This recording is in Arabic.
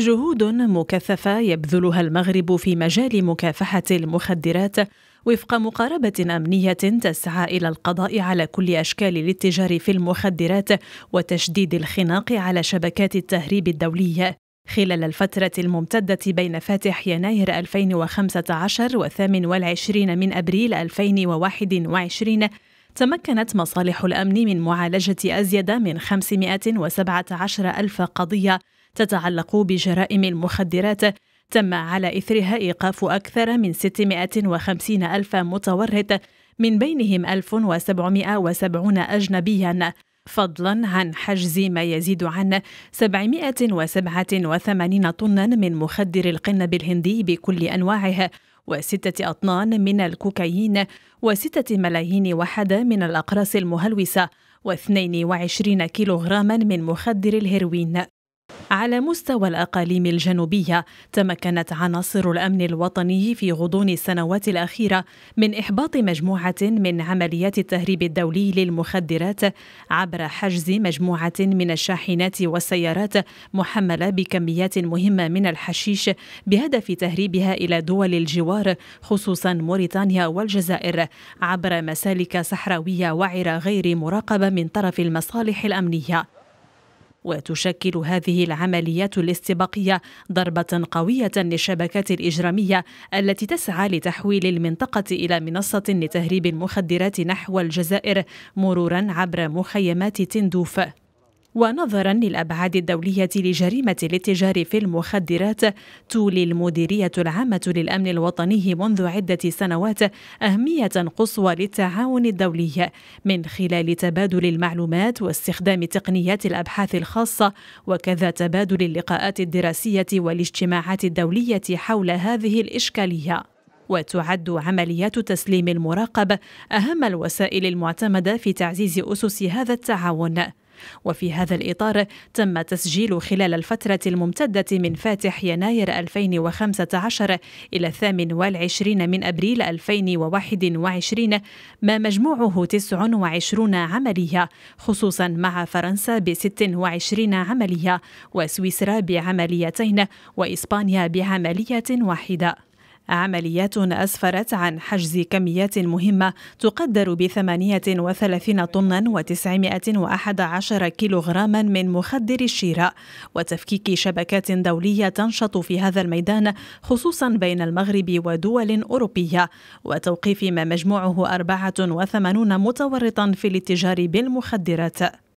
جهود مكثفه يبذلها المغرب في مجال مكافحه المخدرات وفق مقاربه امنيه تسعى الى القضاء على كل اشكال الاتجار في المخدرات وتشديد الخناق على شبكات التهريب الدوليه خلال الفترة الممتدة بين فاتح يناير 2015 و 28 من أبريل 2021 تمكنت مصالح الأمن من معالجة أزيد من 517 ألف قضية تتعلق بجرائم المخدرات تم على إثرها إيقاف أكثر من 650 ألف متورط من بينهم 1770 أجنبياً فضلا عن حجز ما يزيد عن 787 طنا من مخدر القنب الهندي بكل أنواعه وستة أطنان من الكوكايين وستة ملايين وحدة من الأقراص المهلوسة و22 كيلوغراما من مخدر الهيروين على مستوى الأقاليم الجنوبية تمكنت عناصر الأمن الوطني في غضون السنوات الأخيرة من إحباط مجموعة من عمليات التهريب الدولي للمخدرات عبر حجز مجموعة من الشاحنات والسيارات محملة بكميات مهمة من الحشيش بهدف تهريبها إلى دول الجوار خصوصا موريتانيا والجزائر عبر مسالك صحراوية وعرة غير مراقبة من طرف المصالح الأمنية وتشكل هذه العمليات الاستباقية ضربة قوية للشبكات الإجرامية التي تسعى لتحويل المنطقة إلى منصة لتهريب المخدرات نحو الجزائر مرورا عبر مخيمات تندوف ونظرا للأبعاد الدولية لجريمة الاتجار في المخدرات تولي المديرية العامة للأمن الوطني منذ عدة سنوات أهمية قصوى للتعاون الدولي من خلال تبادل المعلومات واستخدام تقنيات الأبحاث الخاصة وكذا تبادل اللقاءات الدراسية والاجتماعات الدولية حول هذه الإشكالية. وتعد عمليات تسليم المراقب أهم الوسائل المعتمدة في تعزيز أسس هذا التعاون وفي هذا الإطار تم تسجيل خلال الفترة الممتدة من فاتح يناير 2015 إلى 28 من أبريل 2021 ما مجموعه 29 عملية خصوصا مع فرنسا ب 26 عملية وسويسرا بعمليتين وإسبانيا بعملية واحدة عمليات أسفرت عن حجز كميات مهمة تقدر ب 38 طنا و 911 كيلوغراما من مخدر الشيرة وتفكيك شبكات دولية تنشط في هذا الميدان خصوصا بين المغرب ودول أوروبية وتوقيف ما مجموعه 84 متورطا في الاتجار بالمخدرات